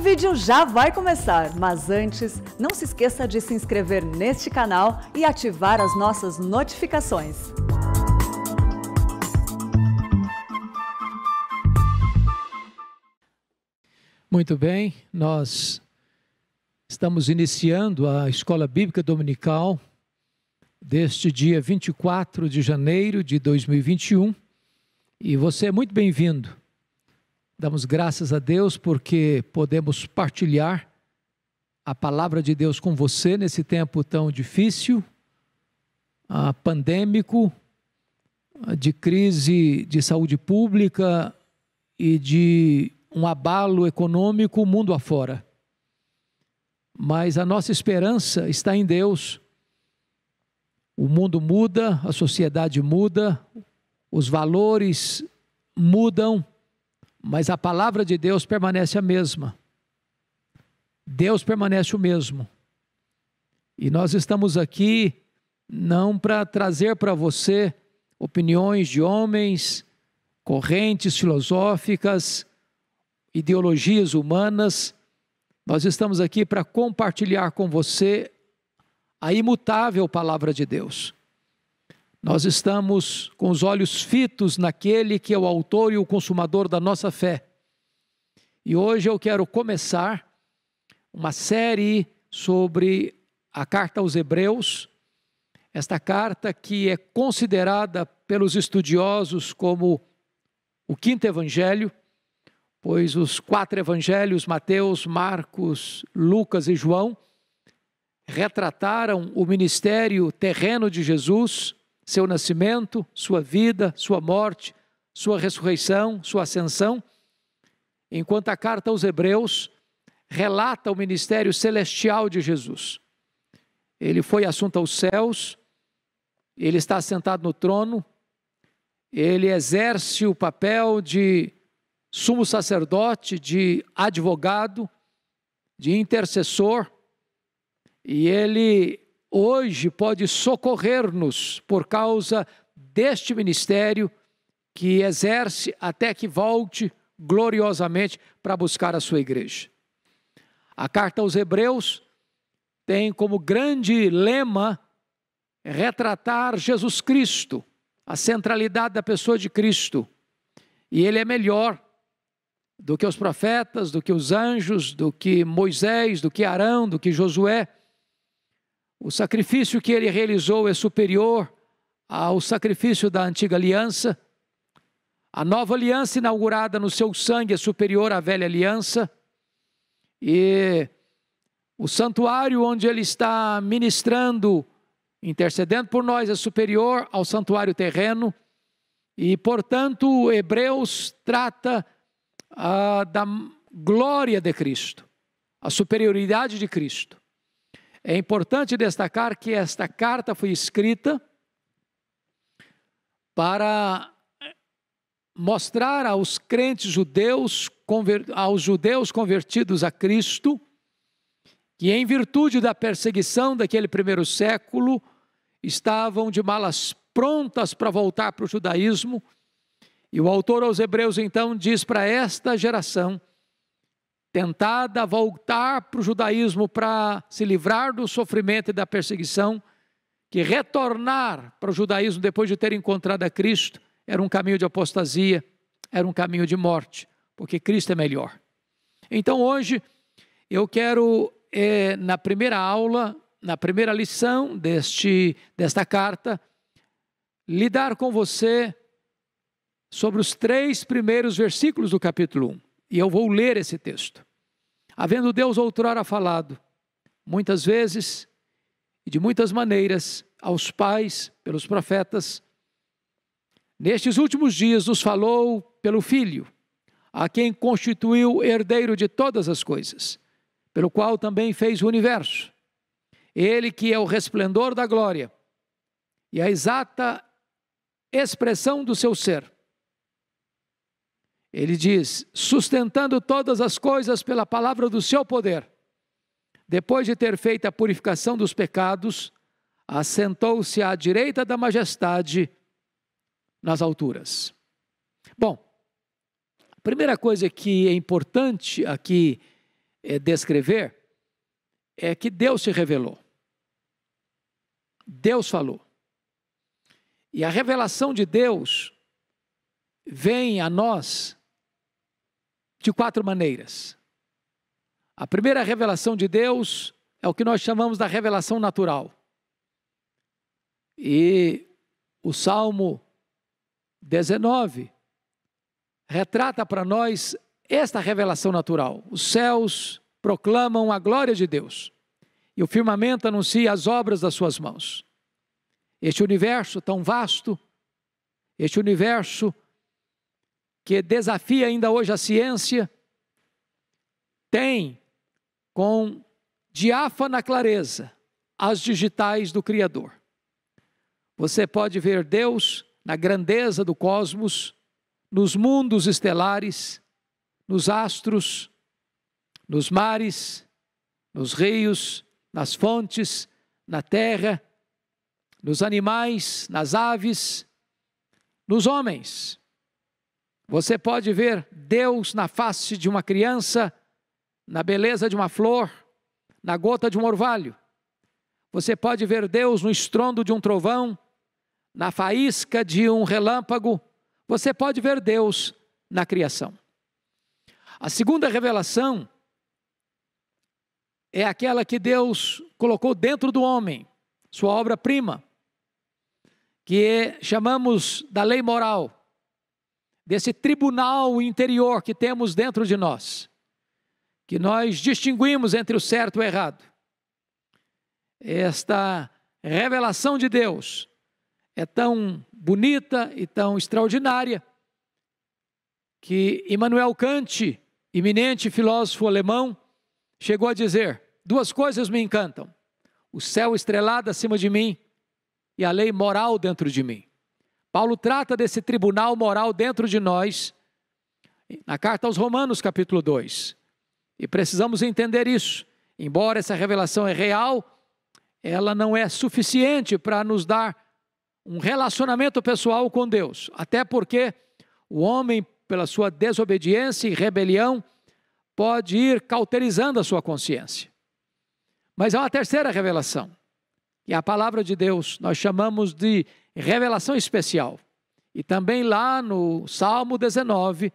O vídeo já vai começar, mas antes, não se esqueça de se inscrever neste canal e ativar as nossas notificações. Muito bem, nós estamos iniciando a Escola Bíblica Dominical deste dia 24 de janeiro de 2021 e você é muito bem-vindo. Damos graças a Deus porque podemos partilhar a palavra de Deus com você nesse tempo tão difícil, ah, pandêmico, ah, de crise de saúde pública e de um abalo econômico mundo afora. Mas a nossa esperança está em Deus. O mundo muda, a sociedade muda, os valores mudam mas a palavra de Deus permanece a mesma. Deus permanece o mesmo. E nós estamos aqui não para trazer para você opiniões de homens, correntes filosóficas, ideologias humanas. Nós estamos aqui para compartilhar com você a imutável palavra de Deus. Nós estamos com os olhos fitos naquele que é o autor e o consumador da nossa fé. E hoje eu quero começar uma série sobre a carta aos Hebreus, esta carta que é considerada pelos estudiosos como o quinto evangelho, pois os quatro evangelhos, Mateus, Marcos, Lucas e João, retrataram o ministério terreno de Jesus seu nascimento, sua vida, sua morte, sua ressurreição, sua ascensão, enquanto a carta aos Hebreus relata o ministério celestial de Jesus. Ele foi assunto aos céus, ele está sentado no trono, ele exerce o papel de sumo sacerdote, de advogado, de intercessor, e ele hoje pode socorrer-nos por causa deste ministério que exerce até que volte gloriosamente para buscar a sua igreja. A carta aos Hebreus tem como grande lema retratar Jesus Cristo, a centralidade da pessoa de Cristo. E ele é melhor do que os profetas, do que os anjos, do que Moisés, do que Arão, do que Josué. O sacrifício que ele realizou é superior ao sacrifício da antiga aliança. A nova aliança inaugurada no seu sangue é superior à velha aliança. E o santuário onde ele está ministrando, intercedendo por nós, é superior ao santuário terreno. E, portanto, Hebreus trata ah, da glória de Cristo, a superioridade de Cristo. É importante destacar que esta carta foi escrita para eh, mostrar aos crentes judeus, aos judeus convertidos a Cristo, que em virtude da perseguição daquele primeiro século, estavam de malas prontas para voltar para o judaísmo. E o autor aos Hebreus então diz para esta geração tentada a voltar para o judaísmo para se livrar do sofrimento e da perseguição, que retornar para o judaísmo depois de ter encontrado a Cristo era um caminho de apostasia, era um caminho de morte, porque Cristo é melhor. Então hoje eu quero, é, na primeira aula, na primeira lição deste, desta carta, lidar com você sobre os três primeiros versículos do capítulo 1. E eu vou ler esse texto. Havendo Deus outrora falado, muitas vezes e de muitas maneiras, aos pais, pelos profetas, nestes últimos dias nos falou pelo Filho, a quem constituiu herdeiro de todas as coisas, pelo qual também fez o universo. Ele que é o resplendor da glória e a exata expressão do seu ser ele diz: sustentando todas as coisas pela palavra do seu poder. Depois de ter feito a purificação dos pecados, assentou-se à direita da majestade nas alturas. Bom, a primeira coisa que é importante aqui é, descrever é que Deus se revelou. Deus falou. E a revelação de Deus vem a nós de quatro maneiras. A primeira revelação de Deus é o que nós chamamos da revelação natural. E o Salmo 19 retrata para nós esta revelação natural. Os céus proclamam a glória de Deus e o firmamento anuncia as obras das suas mãos. Este universo tão vasto, este universo que desafia ainda hoje a ciência, tem com diáfana clareza as digitais do Criador. Você pode ver Deus na grandeza do cosmos, nos mundos estelares, nos astros, nos mares, nos rios, nas fontes, na terra, nos animais, nas aves, nos homens. Você pode ver Deus na face de uma criança, na beleza de uma flor, na gota de um orvalho. Você pode ver Deus no estrondo de um trovão, na faísca de um relâmpago. Você pode ver Deus na criação. A segunda revelação é aquela que Deus colocou dentro do homem, sua obra-prima, que chamamos da lei moral desse tribunal interior que temos dentro de nós, que nós distinguimos entre o certo e o errado. Esta revelação de Deus é tão bonita e tão extraordinária que Immanuel Kant, eminente filósofo alemão, chegou a dizer: duas coisas me encantam: o céu estrelado acima de mim e a lei moral dentro de mim. Paulo trata desse tribunal moral dentro de nós na carta aos Romanos, capítulo 2. E precisamos entender isso. Embora essa revelação é real, ela não é suficiente para nos dar um relacionamento pessoal com Deus. Até porque o homem, pela sua desobediência e rebelião, pode ir cauterizando a sua consciência. Mas há uma terceira revelação, que é a palavra de Deus. Nós chamamos de revelação especial. E também lá no Salmo 19,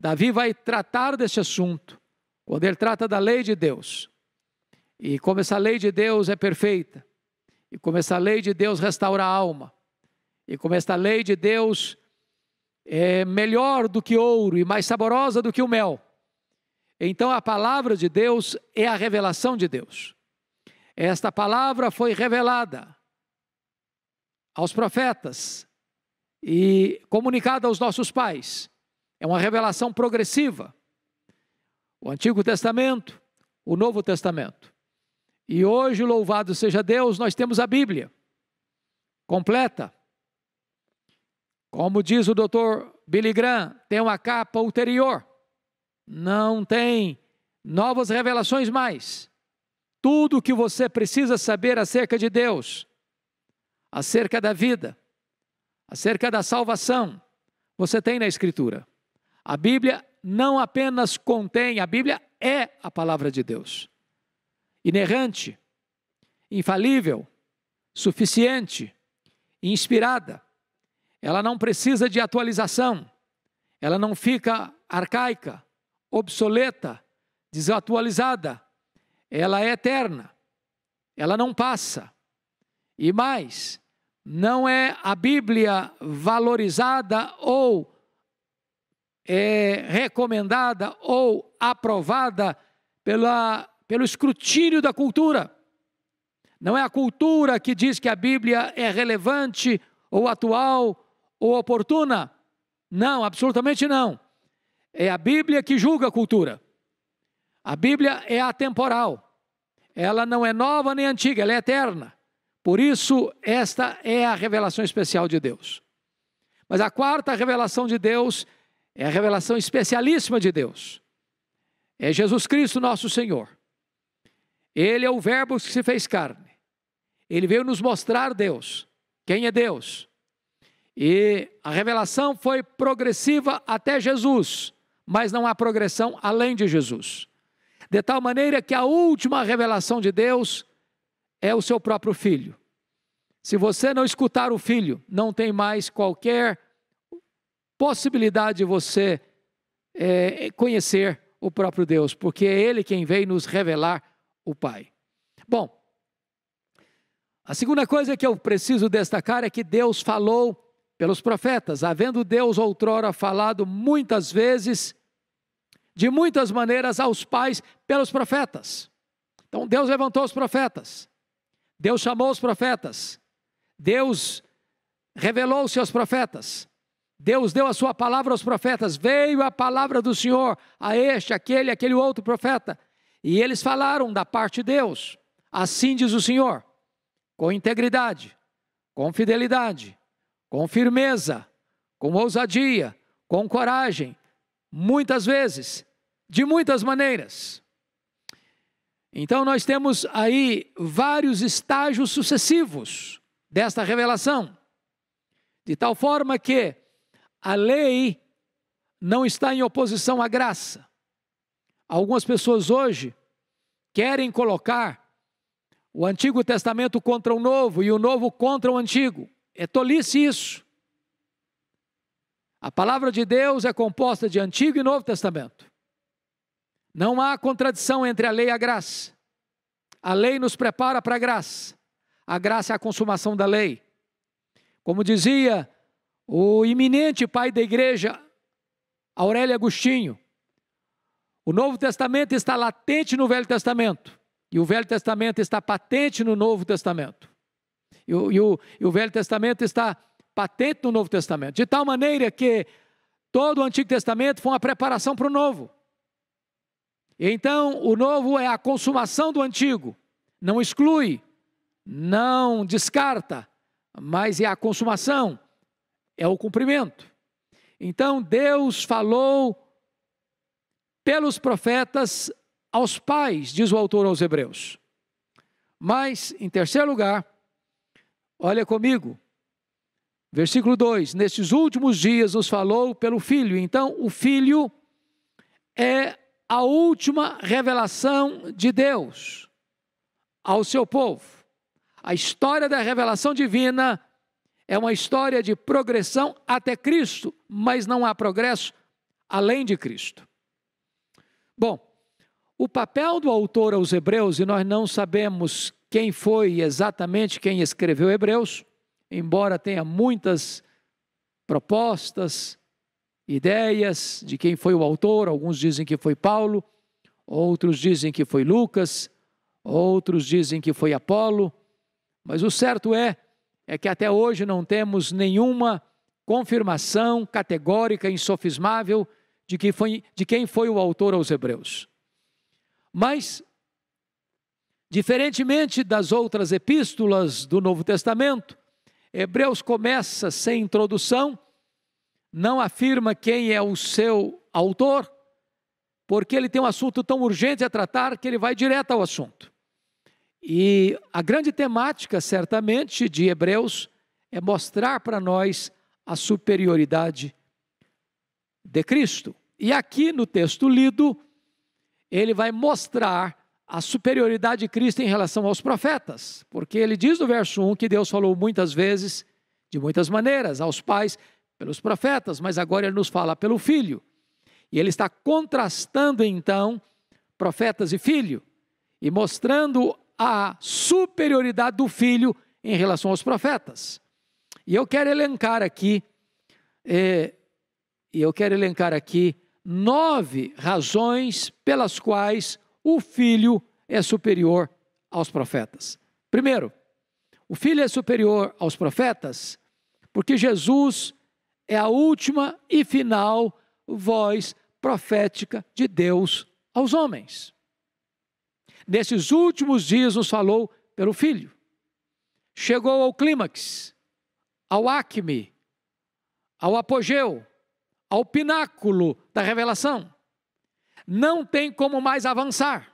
Davi vai tratar desse assunto, quando ele trata da lei de Deus. E como essa lei de Deus é perfeita, e como essa lei de Deus restaura a alma, e como esta lei de Deus é melhor do que ouro e mais saborosa do que o mel. Então a palavra de Deus é a revelação de Deus. Esta palavra foi revelada aos profetas e comunicada aos nossos pais. É uma revelação progressiva. O Antigo Testamento, o Novo Testamento. E hoje, louvado seja Deus, nós temos a Bíblia completa. Como diz o doutor Billy Graham, tem uma capa ulterior. Não tem novas revelações mais. Tudo o que você precisa saber acerca de Deus acerca da vida, acerca da salvação, você tem na Escritura. A Bíblia não apenas contém, a Bíblia é a palavra de Deus. Inerrante, infalível, suficiente, inspirada. Ela não precisa de atualização. Ela não fica arcaica, obsoleta, desatualizada. Ela é eterna. Ela não passa. E mais, não é a Bíblia valorizada ou é, recomendada ou aprovada pela, pelo escrutínio da cultura. Não é a cultura que diz que a Bíblia é relevante ou atual ou oportuna. Não, absolutamente não. É a Bíblia que julga a cultura. A Bíblia é atemporal. Ela não é nova nem antiga, ela é eterna. Por isso, esta é a revelação especial de Deus. Mas a quarta revelação de Deus é a revelação especialíssima de Deus. É Jesus Cristo, nosso Senhor. Ele é o Verbo que se fez carne. Ele veio nos mostrar Deus, quem é Deus. E a revelação foi progressiva até Jesus, mas não há progressão além de Jesus. De tal maneira que a última revelação de Deus é o seu próprio filho. Se você não escutar o filho, não tem mais qualquer possibilidade de você é, conhecer o próprio Deus, porque é Ele quem veio nos revelar o Pai. Bom, a segunda coisa que eu preciso destacar é que Deus falou pelos profetas, havendo Deus outrora falado muitas vezes, de muitas maneiras aos pais pelos profetas. Então Deus levantou os profetas. Deus chamou os profetas, Deus revelou-se aos profetas, Deus deu a sua palavra aos profetas, veio a palavra do Senhor a este, aquele, aquele outro profeta, e eles falaram da parte de Deus, assim diz o Senhor, com integridade, com fidelidade, com firmeza, com ousadia, com coragem, muitas vezes, de muitas maneiras. Então nós temos aí vários estágios sucessivos desta revelação, de tal forma que a lei não está em oposição à graça. Algumas pessoas hoje querem colocar o Antigo Testamento contra o Novo e o Novo contra o Antigo. É tolice isso. A palavra de Deus é composta de Antigo e Novo Testamento. Não há contradição entre a lei e a graça. A lei nos prepara para a graça. A graça é a consumação da lei. Como dizia o iminente pai da igreja, Aurélio Agostinho, o Novo Testamento está latente no Velho Testamento. E o Velho Testamento está patente no Novo Testamento. E o, e o, e o Velho Testamento está patente no Novo Testamento. De tal maneira que todo o Antigo Testamento foi uma preparação para o Novo. Então, o novo é a consumação do antigo. Não exclui, não descarta, mas é a consumação, é o cumprimento. Então, Deus falou pelos profetas aos pais, diz o autor aos Hebreus. Mas, em terceiro lugar, olha comigo, versículo 2: Nestes últimos dias nos falou pelo Filho. Então, o Filho é a última revelação de Deus ao seu povo. A história da revelação divina é uma história de progressão até Cristo, mas não há progresso além de Cristo. Bom, o papel do autor aos Hebreus, e nós não sabemos quem foi exatamente quem escreveu Hebreus, embora tenha muitas propostas, ideias de quem foi o autor, alguns dizem que foi Paulo, outros dizem que foi Lucas, outros dizem que foi Apolo, mas o certo é é que até hoje não temos nenhuma confirmação categórica insofismável de que foi de quem foi o autor aos Hebreus. Mas diferentemente das outras epístolas do Novo Testamento, Hebreus começa sem introdução não afirma quem é o seu autor, porque ele tem um assunto tão urgente a tratar que ele vai direto ao assunto. E a grande temática, certamente, de Hebreus é mostrar para nós a superioridade de Cristo. E aqui no texto lido, ele vai mostrar a superioridade de Cristo em relação aos profetas, porque ele diz no verso 1 que Deus falou muitas vezes, de muitas maneiras, aos pais pelos profetas, mas agora ele nos fala pelo filho. E ele está contrastando então profetas e filho e mostrando a superioridade do filho em relação aos profetas. E eu quero elencar aqui, eh, eu quero elencar aqui nove razões pelas quais o filho é superior aos profetas. Primeiro, o filho é superior aos profetas porque Jesus é a última e final voz profética de Deus aos homens. Nesses últimos dias nos falou pelo Filho. Chegou ao clímax, ao acme, ao apogeu, ao pináculo da revelação. Não tem como mais avançar.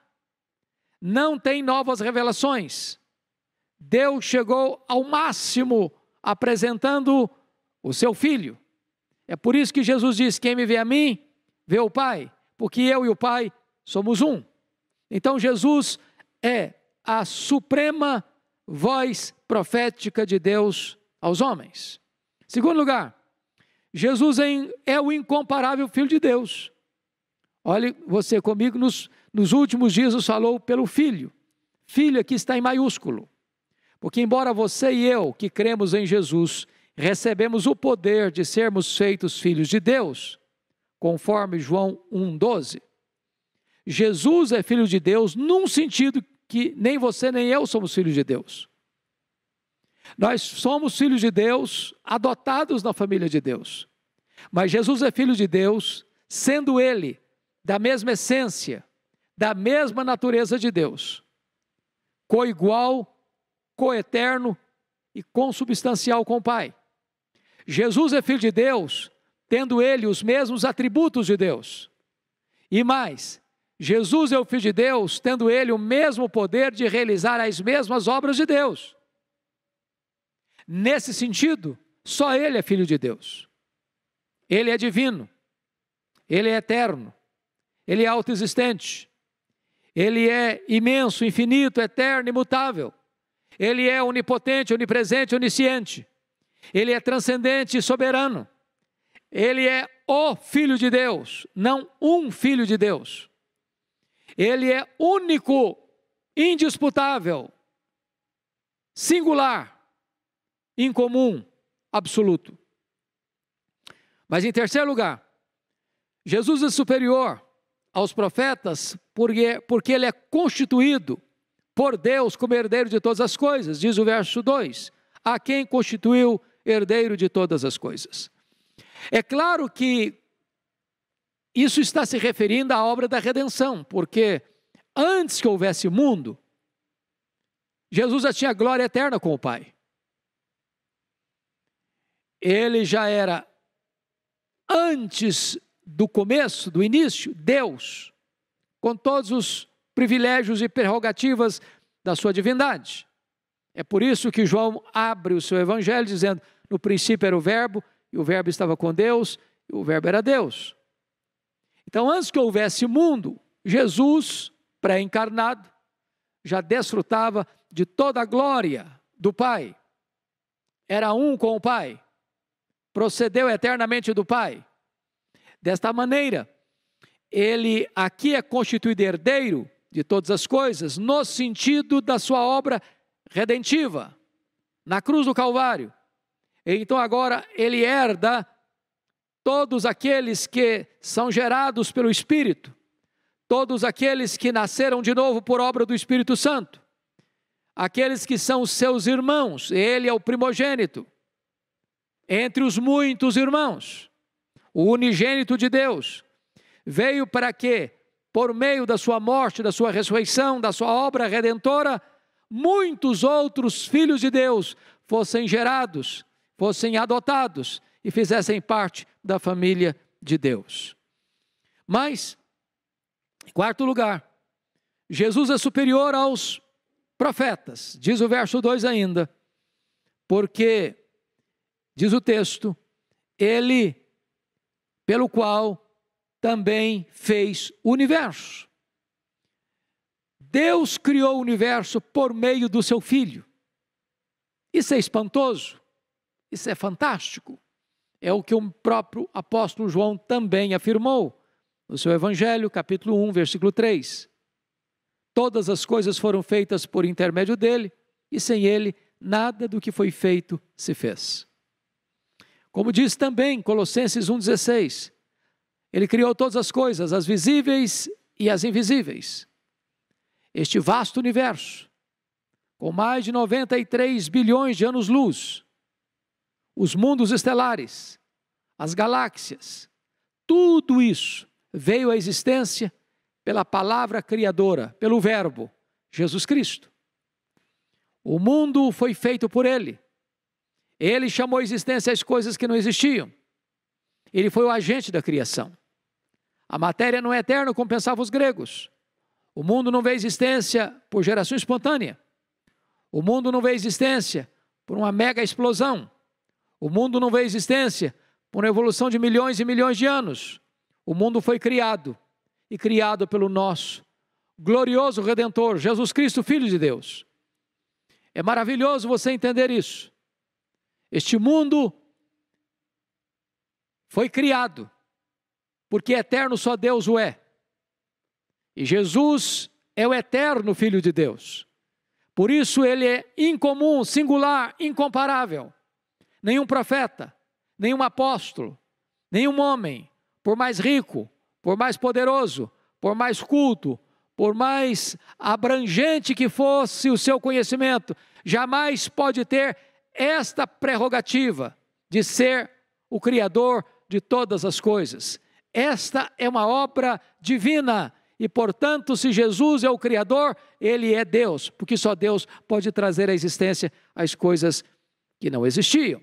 Não tem novas revelações. Deus chegou ao máximo apresentando o seu filho. É por isso que Jesus diz: Quem me vê a mim, vê o Pai, porque eu e o Pai somos um. Então Jesus é a suprema voz profética de Deus aos homens. Segundo lugar, Jesus é o incomparável Filho de Deus. Olhe você comigo, nos, nos últimos dias nos falou pelo Filho. Filho aqui é está em maiúsculo. Porque, embora você e eu, que cremos em Jesus, recebemos o poder de sermos feitos filhos de Deus, conforme João 1,12. Jesus é filho de Deus num sentido que nem você nem eu somos filhos de Deus. Nós somos filhos de Deus, adotados na família de Deus. Mas Jesus é filho de Deus, sendo ele da mesma essência, da mesma natureza de Deus, coigual, coeterno e consubstancial com o Pai. Jesus é filho de Deus, tendo ele os mesmos atributos de Deus. E mais, Jesus é o filho de Deus, tendo ele o mesmo poder de realizar as mesmas obras de Deus. Nesse sentido, só ele é filho de Deus. Ele é divino. Ele é eterno. Ele é autoexistente. Ele é imenso, infinito, eterno, imutável. Ele é onipotente, onipresente, onisciente. Ele é transcendente e soberano. Ele é o Filho de Deus, não um Filho de Deus. Ele é único, indisputável, singular, incomum, absoluto. Mas em terceiro lugar, Jesus é superior aos profetas porque, porque ele é constituído por Deus como herdeiro de todas as coisas, diz o verso 2 a quem constituiu herdeiro de todas as coisas. É claro que isso está se referindo à obra da redenção, porque antes que houvesse mundo, Jesus já tinha glória eterna com o Pai. Ele já era, antes do começo, do início, Deus, com todos os privilégios e prerrogativas da sua divindade. É por isso que João abre o seu evangelho dizendo: no princípio era o Verbo, e o Verbo estava com Deus, e o Verbo era Deus. Então, antes que houvesse mundo, Jesus, pré-encarnado, já desfrutava de toda a glória do Pai. Era um com o Pai. Procedeu eternamente do Pai. Desta maneira, ele aqui é constituído herdeiro de todas as coisas, no sentido da sua obra redentiva na cruz do Calvário. Então agora ele herda todos aqueles que são gerados pelo Espírito, todos aqueles que nasceram de novo por obra do Espírito Santo, aqueles que são seus irmãos, ele é o primogênito, entre os muitos irmãos, o unigênito de Deus, veio para que, por meio da sua morte, da sua ressurreição, da sua obra redentora, muitos outros filhos de Deus fossem gerados, fossem adotados e fizessem parte da família de Deus. Mas, em quarto lugar, Jesus é superior aos profetas, diz o verso 2 ainda, porque, diz o texto, ele, pelo qual também fez o universo. Deus criou o universo por meio do seu filho. Isso é espantoso, isso é fantástico. É o que o próprio apóstolo João também afirmou no seu Evangelho, capítulo 1, versículo 3. Todas as coisas foram feitas por intermédio dele, e sem ele nada do que foi feito se fez. Como diz também Colossenses 1,16, ele criou todas as coisas, as visíveis e as invisíveis este vasto universo, com mais de 93 bilhões de anos-luz, os mundos estelares, as galáxias, tudo isso veio à existência pela palavra criadora, pelo Verbo, Jesus Cristo. O mundo foi feito por ele. Ele chamou à existência as coisas que não existiam. Ele foi o agente da criação. A matéria não é eterna, como pensavam os gregos. O mundo não vê existência por geração espontânea. O mundo não vê existência por uma mega explosão. O mundo não vê existência por uma evolução de milhões e milhões de anos. O mundo foi criado e criado pelo nosso glorioso redentor, Jesus Cristo, Filho de Deus. É maravilhoso você entender isso. Este mundo foi criado, porque eterno só Deus o é. E Jesus é o eterno Filho de Deus. Por isso ele é incomum, singular, incomparável. Nenhum profeta, nenhum apóstolo, nenhum homem, por mais rico, por mais poderoso, por mais culto, por mais abrangente que fosse o seu conhecimento, jamais pode ter esta prerrogativa de ser o Criador de todas as coisas. Esta é uma obra divina e portanto, se Jesus é o Criador, ele é Deus, porque só Deus pode trazer à existência as coisas que não existiam.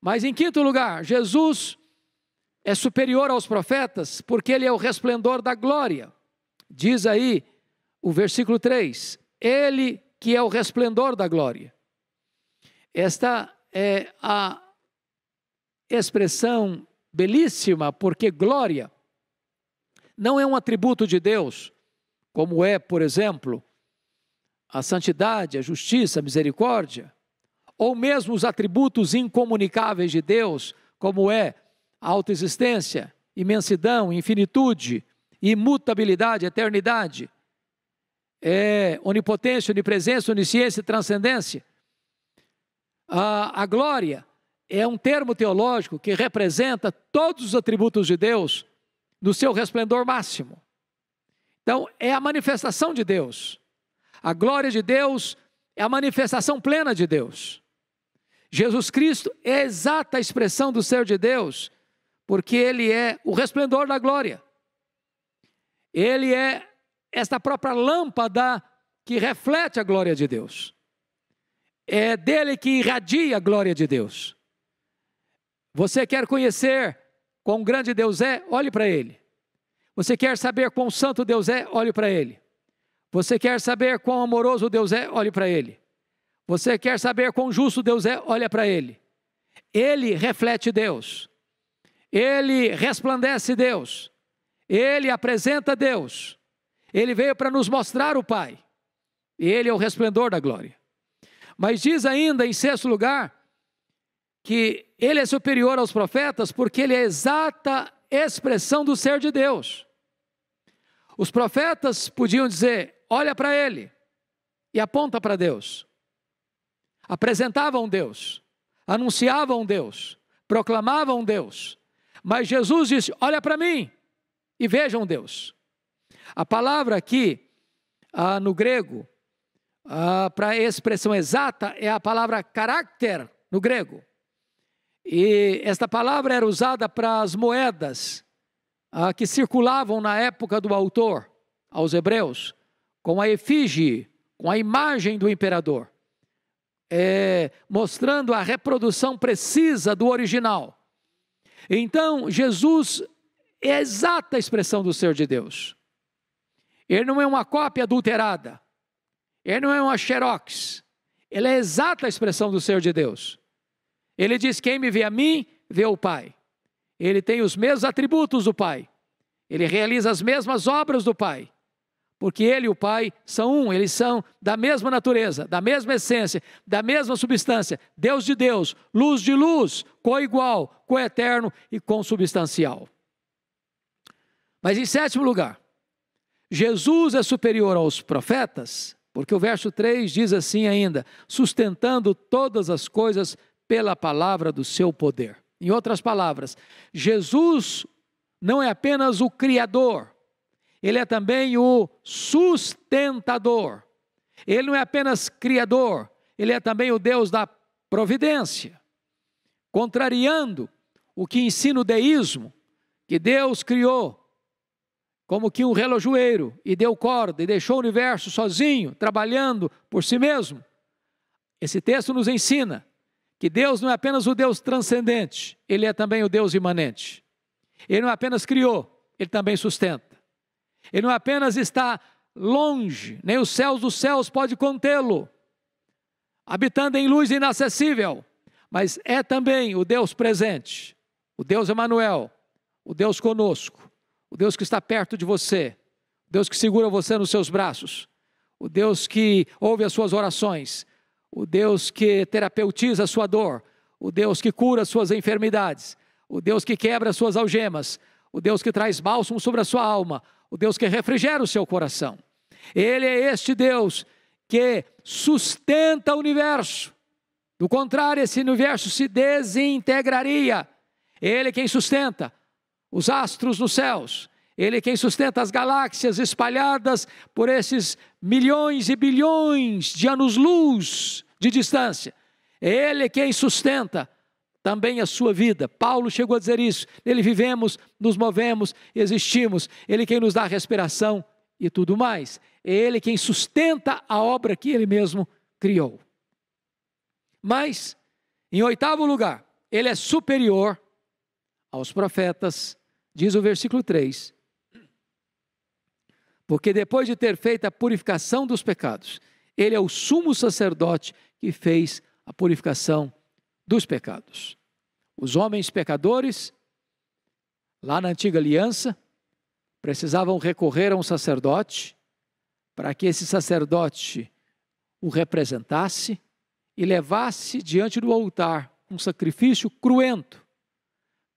Mas em quinto lugar, Jesus é superior aos profetas, porque ele é o resplendor da glória. Diz aí o versículo 3: Ele que é o resplendor da glória. Esta é a expressão belíssima, porque glória não é um atributo de Deus, como é, por exemplo, a santidade, a justiça, a misericórdia, ou mesmo os atributos incomunicáveis de Deus, como é a autoexistência, imensidão, infinitude, imutabilidade, eternidade, é, onipotência, onipresença, onisciência, transcendência. A, a glória é um termo teológico que representa todos os atributos de Deus no seu resplendor máximo. Então, é a manifestação de Deus. A glória de Deus é a manifestação plena de Deus. Jesus Cristo é a exata expressão do ser de Deus, porque ele é o resplendor da glória. Ele é esta própria lâmpada que reflete a glória de Deus. É dele que irradia a glória de Deus. Você quer conhecer quão grande Deus é, olhe para Ele. Você quer saber quão santo Deus é, olhe para Ele. Você quer saber quão amoroso Deus é, olhe para Ele. Você quer saber quão justo Deus é, olha para Ele. Ele reflete Deus. Ele resplandece Deus. Ele apresenta Deus. Ele veio para nos mostrar o Pai. E Ele é o resplendor da glória. Mas diz ainda, em sexto lugar, que ele é superior aos profetas porque ele é a exata expressão do ser de Deus. Os profetas podiam dizer: olha para ele e aponta para Deus. Apresentavam Deus, anunciavam Deus, proclamavam Deus. Mas Jesus disse: olha para mim e vejam Deus. A palavra aqui, ah, no grego, ah, para expressão exata, é a palavra caráter no grego. E esta palavra era usada para as moedas ah, que circulavam na época do autor, aos hebreus, com a efígie, com a imagem do imperador, é, mostrando a reprodução precisa do original. Então, Jesus é a exata expressão do ser de Deus. Ele não é uma cópia adulterada. Ele não é uma xerox. Ele é a exata expressão do ser de Deus. Ele diz: Quem me vê a mim, vê o Pai. Ele tem os mesmos atributos do Pai. Ele realiza as mesmas obras do Pai. Porque ele e o Pai são um, eles são da mesma natureza, da mesma essência, da mesma substância, Deus de Deus, luz de luz, co-igual, co-eterno e consubstancial. Mas em sétimo lugar, Jesus é superior aos profetas, porque o verso 3 diz assim ainda: sustentando todas as coisas pela palavra do seu poder. Em outras palavras, Jesus não é apenas o Criador, ele é também o sustentador. Ele não é apenas Criador, ele é também o Deus da providência. Contrariando o que ensina o deísmo, que Deus criou como que um relojoeiro e deu corda e deixou o universo sozinho, trabalhando por si mesmo. Esse texto nos ensina que Deus não é apenas o Deus transcendente, ele é também o Deus imanente. Ele não apenas criou, ele também sustenta. Ele não apenas está longe, nem os céus dos céus pode contê-lo, habitando em luz inacessível, mas é também o Deus presente, o Deus Emanuel, o Deus conosco, o Deus que está perto de você, o Deus que segura você nos seus braços, o Deus que ouve as suas orações, o Deus que terapeutiza a sua dor, o Deus que cura suas enfermidades, o Deus que quebra suas algemas, o Deus que traz bálsamo sobre a sua alma, o Deus que refrigera o seu coração. Ele é este Deus que sustenta o universo. Do contrário, esse universo se desintegraria. Ele é quem sustenta os astros nos céus, ele é quem sustenta as galáxias espalhadas por esses milhões e bilhões de anos-luz de distância. Ele é quem sustenta também a sua vida. Paulo chegou a dizer isso. Ele vivemos, nos movemos, existimos. Ele é quem nos dá a respiração e tudo mais. Ele é quem sustenta a obra que ele mesmo criou. Mas, em oitavo lugar, ele é superior aos profetas, diz o versículo 3, porque depois de ter feito a purificação dos pecados, ele é o sumo sacerdote que fez a purificação dos pecados. Os homens pecadores, lá na antiga aliança, precisavam recorrer a um sacerdote para que esse sacerdote o representasse e levasse diante do altar um sacrifício cruento,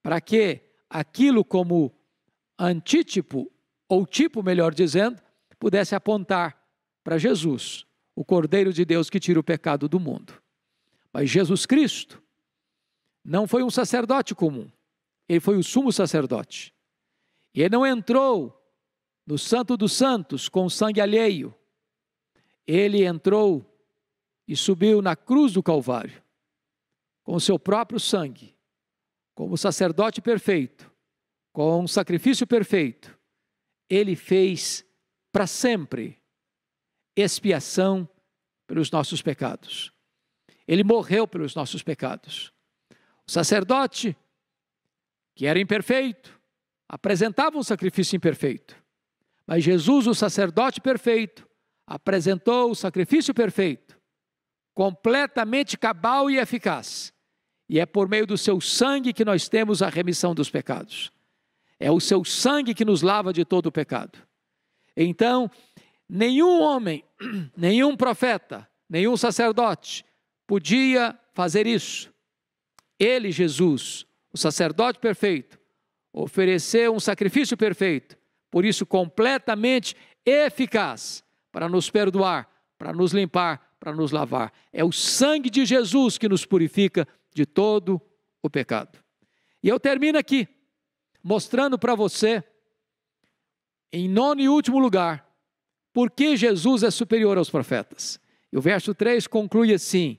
para que aquilo como antítipo ou tipo, melhor dizendo, pudesse apontar para Jesus, o Cordeiro de Deus que tira o pecado do mundo. Mas Jesus Cristo não foi um sacerdote comum, ele foi o sumo sacerdote. E ele não entrou no Santo dos Santos com sangue alheio, ele entrou e subiu na cruz do Calvário com o seu próprio sangue, como sacerdote perfeito, com um sacrifício perfeito, ele fez para sempre expiação pelos nossos pecados. Ele morreu pelos nossos pecados. O sacerdote, que era imperfeito, apresentava um sacrifício imperfeito. Mas Jesus, o sacerdote perfeito, apresentou o sacrifício perfeito, completamente cabal e eficaz. E é por meio do seu sangue que nós temos a remissão dos pecados. É o seu sangue que nos lava de todo o pecado. Então, nenhum homem, nenhum profeta, nenhum sacerdote podia fazer isso. Ele, Jesus, o sacerdote perfeito, ofereceu um sacrifício perfeito, por isso completamente eficaz para nos perdoar, para nos limpar, para nos lavar. É o sangue de Jesus que nos purifica de todo o pecado. E eu termino aqui mostrando para você, em nono e último lugar, por que Jesus é superior aos profetas. E o verso 3 conclui assim: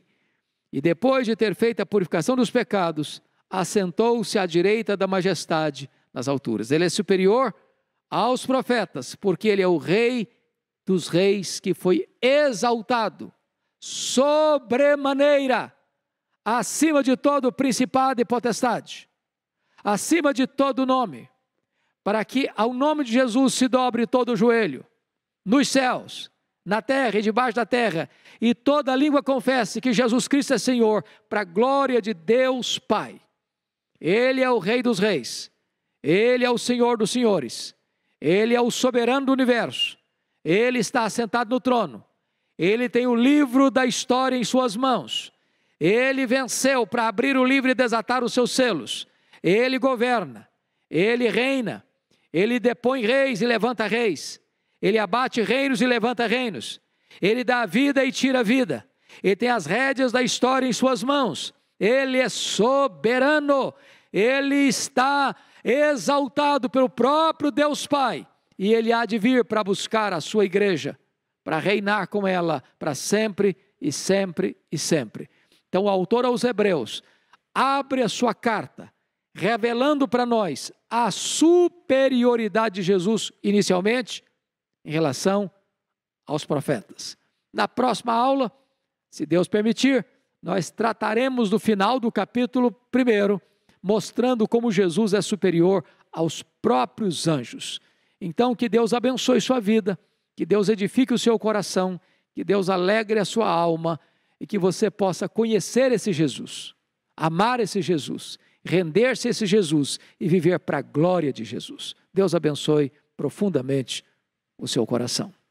E depois de ter feito a purificação dos pecados, assentou-se à direita da majestade nas alturas. Ele é superior aos profetas, porque ele é o rei dos reis que foi exaltado sobremaneira acima de todo principado e potestade acima de todo nome, para que ao nome de Jesus se dobre todo o joelho, nos céus, na terra e debaixo da terra, e toda língua confesse que Jesus Cristo é Senhor, para a glória de Deus Pai. Ele é o Rei dos Reis, Ele é o Senhor dos Senhores, Ele é o soberano do universo, Ele está assentado no trono, Ele tem o livro da história em suas mãos, Ele venceu para abrir o livro e desatar os seus selos. Ele governa, ele reina, ele depõe reis e levanta reis, ele abate reinos e levanta reinos, ele dá vida e tira vida, ele tem as rédeas da história em suas mãos, ele é soberano, ele está exaltado pelo próprio Deus Pai, e ele há de vir para buscar a sua igreja, para reinar com ela para sempre e sempre e sempre. Então, o autor aos Hebreus abre a sua carta revelando para nós a superioridade de Jesus inicialmente em relação aos profetas. Na próxima aula, se Deus permitir, nós trataremos do final do capítulo 1, mostrando como Jesus é superior aos próprios anjos. Então, que Deus abençoe sua vida, que Deus edifique o seu coração, que Deus alegre a sua alma e que você possa conhecer esse Jesus, amar esse Jesus render-se a esse Jesus e viver para a glória de Jesus. Deus abençoe profundamente o seu coração.